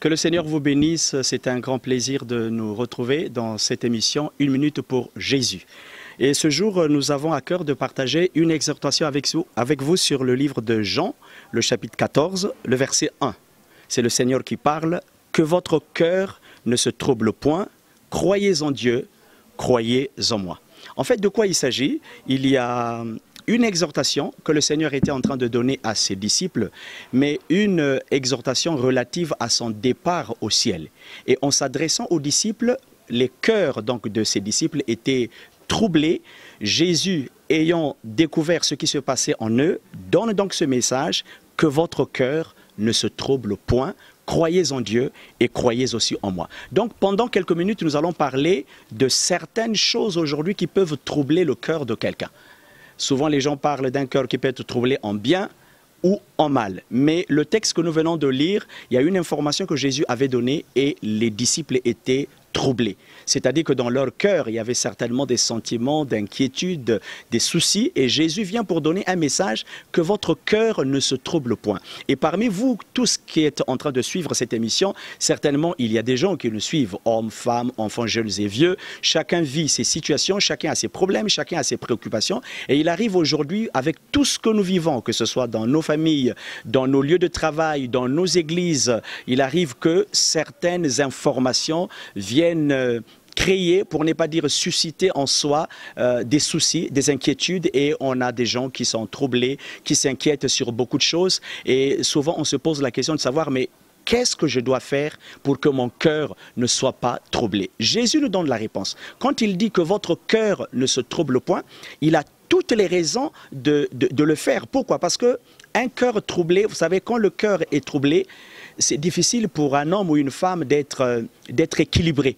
Que le Seigneur vous bénisse, c'est un grand plaisir de nous retrouver dans cette émission Une minute pour Jésus. Et ce jour, nous avons à cœur de partager une exhortation avec vous, sur le livre de Jean, le chapitre 14, le verset 1. C'est le Seigneur qui parle, que votre cœur ne se trouble point, croyez en Dieu, croyez en moi. En fait, de quoi il s'agit Il y a une exhortation que le Seigneur était en train de donner à ses disciples, mais une exhortation relative à son départ au ciel. Et en s'adressant aux disciples, les cœurs donc de ses disciples étaient troublés. Jésus, ayant découvert ce qui se passait en eux, donne donc ce message que votre cœur ne se trouble point, croyez en Dieu et croyez aussi en moi. Donc pendant quelques minutes, nous allons parler de certaines choses aujourd'hui qui peuvent troubler le cœur de quelqu'un. Souvent, les gens parlent d'un cœur qui peut être troublé en bien ou en mal. Mais le texte que nous venons de lire, il y a une information que Jésus avait donnée et les disciples étaient troublés. C'est-à-dire que dans leur cœur, il y avait certainement des sentiments d'inquiétude, des soucis, et Jésus vient pour donner un message que votre cœur ne se trouble point. Et parmi vous, tous qui êtes en train de suivre cette émission, certainement il y a des gens qui nous suivent, hommes, femmes, enfants, jeunes et vieux. Chacun vit ses situations, chacun a ses problèmes, chacun a ses préoccupations, et il arrive aujourd'hui avec tout ce que nous vivons, que ce soit dans nos familles, dans nos lieux de travail, dans nos églises, il arrive que certaines informations viennent viennent euh, créer, pour ne pas dire susciter en soi euh, des soucis, des inquiétudes. Et on a des gens qui sont troublés, qui s'inquiètent sur beaucoup de choses. Et souvent, on se pose la question de savoir, mais qu'est-ce que je dois faire pour que mon cœur ne soit pas troublé Jésus nous donne la réponse. Quand il dit que votre cœur ne se trouble point, il a toutes les raisons de, de le faire. Pourquoi Parce que un cœur troublé, vous savez, quand le cœur est troublé, c'est difficile pour un homme ou une femme d'être euh, équilibré,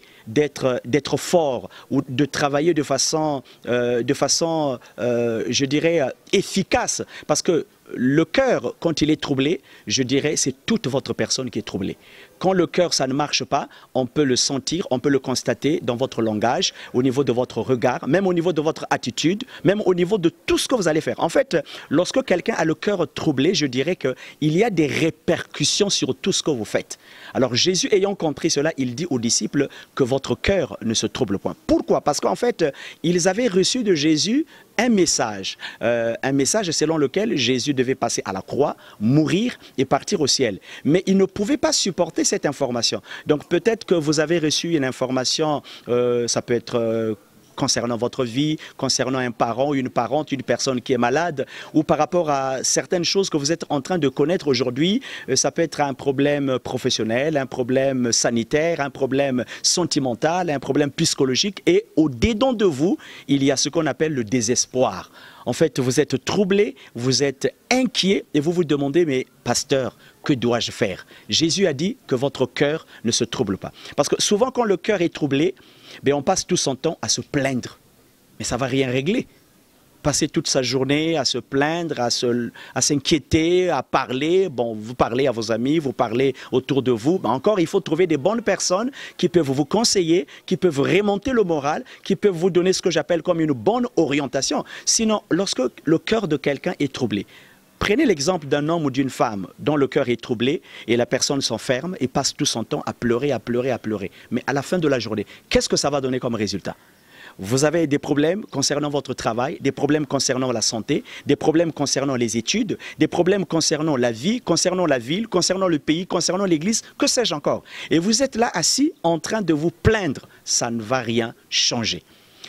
euh, d'être fort ou de travailler de façon, euh, je dirais, efficace. Parce que le cœur, quand il est troublé, je dirais, c'est toute votre personne qui est troublée. Quand le cœur, ça ne marche pas, on peut le sentir, on peut le constater dans votre langage, au niveau de votre regard, même au niveau de votre attitude, même au niveau de tout ce que vous allez faire. En fait, lorsque quelqu'un a le cœur troublé, je dirais qu'il y a des répercussions sur tout ce que vous faites. Alors Jésus ayant compris cela, il dit aux disciples que votre cœur ne se trouble point. Pourquoi Parce qu'en fait, ils avaient reçu de Jésus un message, euh, un message selon lequel Jésus devait passer à la croix, mourir et partir au ciel. Mais ils ne pouvaient pas supporter cette information. Donc peut-être que vous avez reçu une information, euh, ça peut être... Euh, concernant votre vie, concernant un parent, une parente, une personne qui est malade, ou par rapport à certaines choses que vous êtes en train de connaître aujourd'hui. Euh, ça peut être un problème professionnel, un problème sanitaire, un problème sentimental, un problème psychologique. Et au dedans de vous, il y a ce qu'on appelle le désespoir. En fait, vous êtes troublé, vous êtes inquiet et vous vous demandez, mais pasteur, que dois-je faire Jésus a dit que votre cœur ne se trouble pas. Parce que souvent quand le cœur est troublé, ben, on passe tout son temps à se plaindre. Mais ça va rien régler. Passer toute sa journée à se plaindre, à s'inquiéter, à, à parler. Bon, vous parlez à vos amis, vous parlez autour de vous. mais ben, encore, il faut trouver des bonnes personnes qui peuvent vous conseiller, qui peuvent remonter le moral, qui peuvent vous donner ce que j'appelle comme une bonne orientation. Sinon, lorsque le cœur de quelqu'un est troublé, Prenez l'exemple d'un homme ou d'une femme dont le cœur est troublé et la personne s'enferme et passe tout son temps à pleurer, à pleurer, à pleurer. Mais à la fin de la journée, qu'est-ce que ça va donner comme résultat vous avez des problèmes concernant votre travail, des problèmes concernant la santé, des problèmes concernant les études, des problèmes concernant la vie, concernant la ville, concernant le pays, concernant l'église, que sais-je encore. Et vous êtes là assis en train de vous plaindre. Ça ne va rien changer.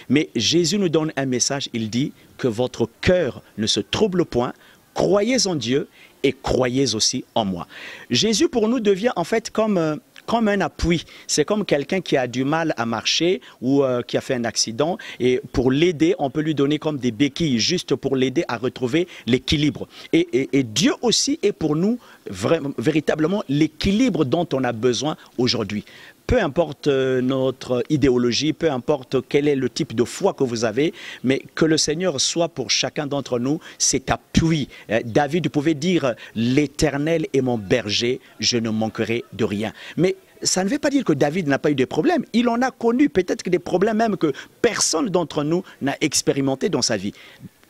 Mais Jésus nous donne un message, il dit que votre cœur ne se trouble point, Croyez en Dieu et croyez aussi en moi. Jésus pour nous devient en fait comme euh, comme un appui. C'est comme quelqu'un qui a du mal à marcher ou euh, qui a fait un accident. Et pour l'aider, on peut lui donner comme des béquilles, juste pour l'aider à retrouver l'équilibre. Et, Dieu aussi est pour nous véritablement l'équilibre dont on a besoin aujourd'hui peu importe euh, notre idéologie, peu importe quel est le type de foi que vous avez, mais que le Seigneur soit pour chacun d'entre nous cet appui. Euh, David pouvait dire, l'Éternel est mon berger, je ne manquerai de rien. Mais ça ne veut pas dire que David n'a pas eu de problèmes. Il en a connu peut-être des problèmes même que personne d'entre nous n'a expérimenté dans sa vie.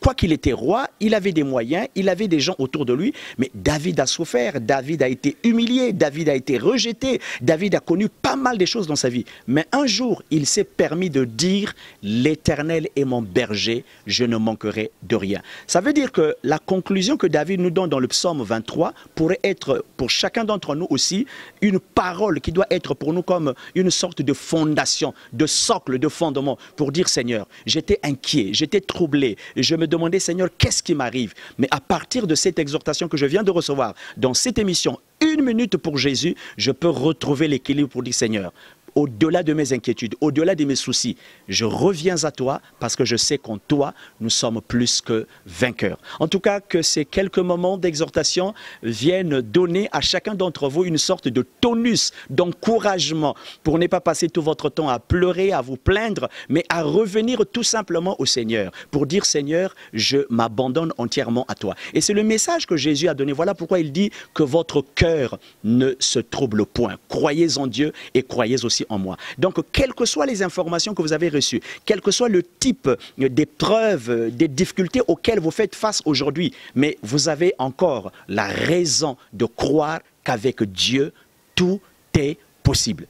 Quoi qu'il était roi, il avait des moyens, il avait des gens autour de lui, mais David a souffert, David a été humilié, David a été rejeté, David a connu pas mal de choses dans sa vie. Mais un jour, il s'est permis de dire, l'Éternel est mon berger, je ne manquerai de rien. Ça veut dire que la conclusion que David nous donne dans le psaume 23 pourrait être pour chacun d'entre nous aussi une parole qui doit être pour nous comme une sorte de fondation, de socle, de fondement pour dire Seigneur, j'étais inquiet, j'étais troublé, je me demander, Seigneur, qu'est-ce qui m'arrive Mais à partir de cette exhortation que je viens de recevoir dans cette émission, une minute pour Jésus, je peux retrouver l'équilibre pour dire, Seigneur, au-delà de mes inquiétudes, au-delà de mes soucis, je reviens à toi parce que je sais qu'en toi, nous sommes plus que vainqueurs. En tout cas, que ces quelques moments d'exhortation viennent donner à chacun d'entre vous une sorte de tonus, d'encouragement, pour ne pas passer tout votre temps à pleurer, à vous plaindre, mais à revenir tout simplement au Seigneur, pour dire Seigneur, je m'abandonne entièrement à toi. Et c'est le message que Jésus a donné. Voilà pourquoi il dit que votre cœur ne se trouble point. Croyez en Dieu et croyez aussi en moi. Donc, quelles que soient les informations que vous avez reçues, quel que soit le type euh, d'épreuves, euh, des difficultés auxquelles vous faites face aujourd'hui, mais vous avez encore la raison de croire qu'avec Dieu, tout est possible.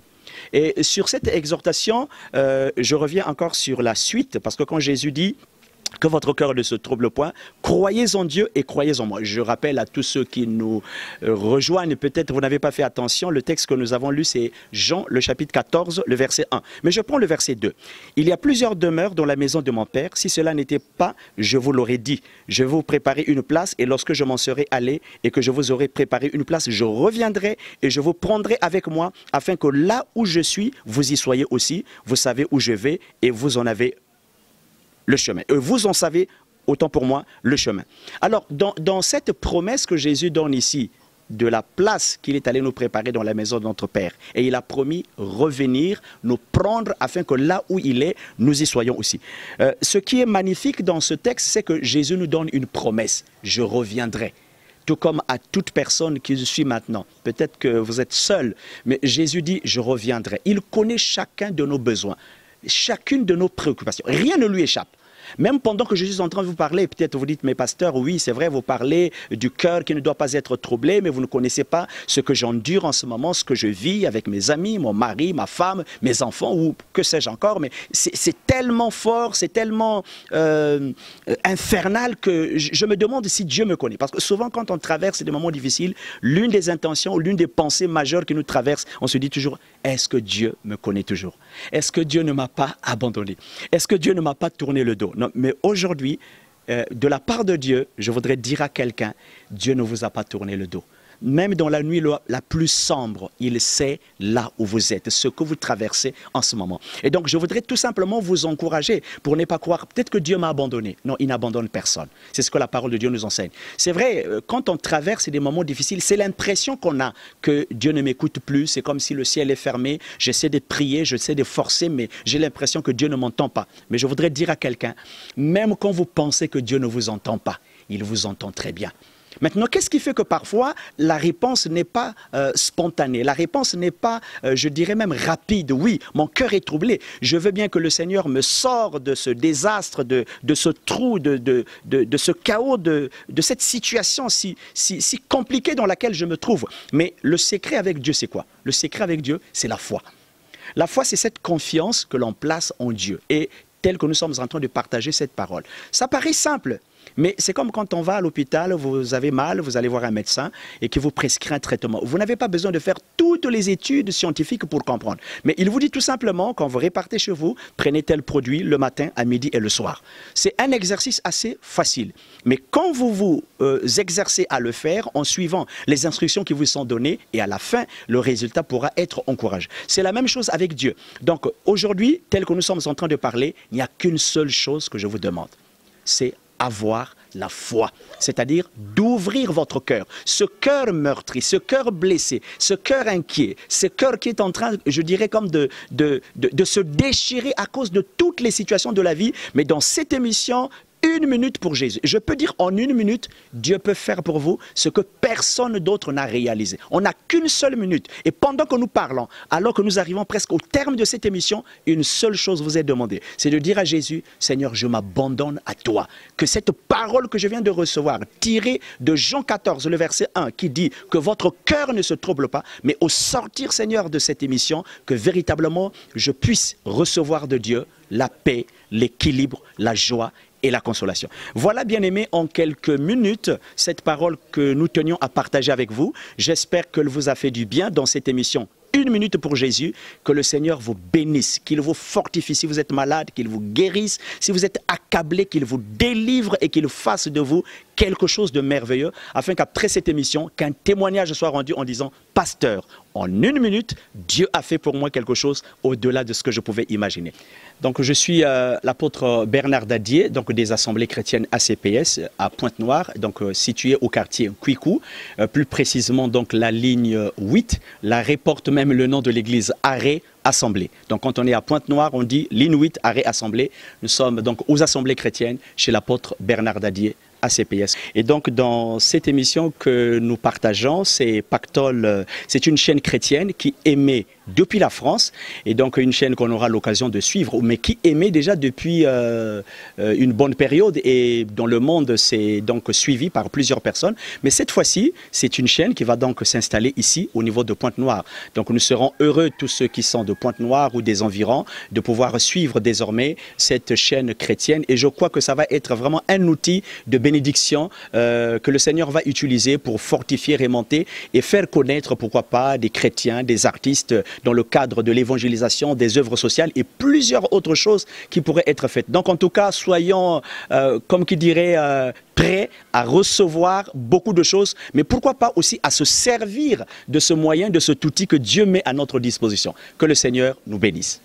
Et sur cette exhortation, euh, je reviens encore sur la suite, parce que quand Jésus dit que votre cœur ne se trouble point. Croyez en Dieu et croyez en moi. Je rappelle à tous ceux qui nous euh, rejoignent, peut-être vous n'avez pas fait attention, le texte que nous avons lu, c'est Jean, le chapitre 14, le verset 1. Mais je prends le verset 2. Il y a plusieurs demeures dans la maison de mon Père. Si cela n'était pas, je vous l'aurais dit. Je vais vous préparer une place et lorsque je m'en serai allé et que je vous aurai préparé une place, je reviendrai et je vous prendrai avec moi afin que là où je suis, vous y soyez aussi. Vous savez où je vais et vous en avez le chemin. Et vous en savez, autant pour moi, le chemin. Alors, dans, cette promesse que Jésus donne ici, de la place qu'il est allé nous préparer dans la maison de notre Père. Et il a promis revenir, nous prendre, afin que là où il est, nous y soyons aussi. Euh, ce qui est magnifique dans ce texte, c'est que Jésus nous donne une promesse. Je reviendrai. Tout comme à toute personne qui je suis maintenant. Peut-être que vous êtes seul, mais Jésus dit, je reviendrai. Il connaît chacun de nos besoins chacune de nos préoccupations. Rien ne lui échappe. Même pendant que je suis en train de vous parler, peut-être vous dites, mais pasteur, oui, c'est vrai, vous parlez du cœur qui ne doit pas être troublé, mais vous ne connaissez pas ce que j'endure en ce moment, ce que je vis avec mes amis, mon mari, ma femme, mes enfants, ou que sais-je encore. Mais c'est tellement fort, c'est tellement euh, infernal que je me demande si Dieu me connaît. Parce que souvent, quand on traverse des moments difficiles, l'une des intentions, l'une des pensées majeures qui nous traverse, on se dit toujours, est-ce que Dieu me connaît toujours Est-ce que Dieu ne m'a pas abandonné Est-ce que Dieu ne m'a pas tourné le dos Mais aujourd'hui, euh, de la part de Dieu, je voudrais dire à quelqu'un, Dieu ne vous a pas tourné le dos. Même dans la nuit la plus sombre, il sait là où vous êtes, ce que vous traversez en ce moment. Et donc, je voudrais tout simplement vous encourager pour ne pas croire, peut-être que Dieu m'a abandonné. Non, il n'abandonne personne. C'est ce que la parole de Dieu nous enseigne. C'est vrai, euh, quand on traverse des moments difficiles, c'est l'impression qu'on a que Dieu ne m'écoute plus. C'est comme si le ciel est fermé. J'essaie de prier, j'essaie de forcer, mais j'ai l'impression que Dieu ne m'entend pas. Mais je voudrais dire à quelqu'un, même quand vous pensez que Dieu ne vous entend pas, il vous entend très bien. Maintenant, qu'est-ce qui fait que parfois la réponse n'est pas euh, spontanée, la réponse n'est pas, euh, je dirais même rapide, oui, mon cœur est troublé, je veux bien que le Seigneur me sorte de ce désastre, de, ce trou, de, ce chaos, de, cette situation si, si compliquée dans laquelle je me trouve. Mais le secret avec Dieu, c'est quoi Le secret avec Dieu, c'est la foi. La foi, c'est cette confiance que l'on place en Dieu. Et tel que nous sommes en train de partager cette parole. Ça paraît simple, mais c'est comme quand on va à l'hôpital, vous avez mal, vous allez voir un médecin et qui vous prescrit un traitement. Vous n'avez pas besoin de faire toutes les études scientifiques pour comprendre. Mais il vous dit tout simplement, quand vous repartez chez vous, prenez tel produit le matin, à midi et le soir. C'est un exercice assez facile. Mais quand vous vous euh, exercez à le faire en suivant les instructions qui vous sont données, et à la fin, le résultat pourra être encouragé. C'est la même chose avec Dieu. Donc aujourd'hui, tel que nous sommes en train de parler, il n'y a qu'une seule chose que je vous demande. C'est avoir la foi, c'est-à-dire d'ouvrir votre cœur, ce cœur meurtri, ce cœur blessé, ce cœur inquiet, ce cœur qui est en train, je dirais, comme de, de, de, de se déchirer à cause de toutes les situations de la vie. Mais dans cette émission, une minute pour Jésus. Je peux dire en une minute, Dieu peut faire pour vous ce que personne d'autre n'a réalisé. On n'a qu'une seule minute. Et pendant que nous parlons, alors que nous arrivons presque au terme de cette émission, une seule chose vous est demandée. C'est de dire à Jésus, Seigneur, je m'abandonne à toi. Que cette parole que je viens de recevoir, tirée de Jean 14, le verset 1, qui dit que votre cœur ne se trouble pas, mais au sortir, Seigneur, de cette émission, que véritablement je puisse recevoir de Dieu la paix, l'équilibre, la joie et la consolation. Voilà, bien aimé, en quelques minutes, cette parole que nous tenions à partager avec vous. J'espère qu'elle vous a fait du bien dans cette émission une minute pour Jésus, que le Seigneur vous bénisse, qu'il vous fortifie si vous êtes malade, qu'il vous guérisse, si vous êtes accablé, qu'il vous délivre et qu'il fasse de vous quelque chose de merveilleux, afin qu'après cette émission, qu'un témoignage soit rendu en disant pasteur. En une minute, Dieu a fait pour moi quelque chose au-delà de ce que je pouvais imaginer. Donc je suis euh, l'apôtre Bernard Dadier, donc des assemblées chrétiennes ACPS à Pointe-Noire, donc euh, situé au quartier Cuicou, euh, plus précisément donc la ligne 8, la porte même le nom de l'église Arrêt Assemblée. Donc quand on est à Pointe-Noire, on dit ligne 8 Arrêt Assemblée. Nous sommes donc aux assemblées chrétiennes chez l'apôtre Bernard Dadier ACPS. Et donc dans cette émission que nous partageons, c'est Pactol, c'est une chaîne chrétienne qui émet depuis la France. Et donc une chaîne qu'on aura l'occasion de suivre, mais qui émet déjà depuis euh, euh, une bonne période et dans le monde c'est donc suivi par plusieurs personnes. Mais cette fois-ci, c'est une chaîne qui va donc s'installer ici au niveau de Pointe-Noire. Donc nous serons heureux, tous ceux qui sont de Pointe-Noire ou des environs, de pouvoir suivre désormais cette chaîne chrétienne. Et je crois que ça va être vraiment un outil de bénédiction euh, que le Seigneur va utiliser pour fortifier, remonter et faire connaître, pourquoi pas, des chrétiens, des artistes dans le cadre de l'évangélisation, des œuvres sociales et plusieurs autres choses qui pourraient être faites. Donc en tout cas, soyons, euh, comme qui dirait, euh, prêts à recevoir beaucoup de choses, mais pourquoi pas aussi à se servir de ce moyen, de cet outil que Dieu met à notre disposition. Que le Seigneur nous bénisse.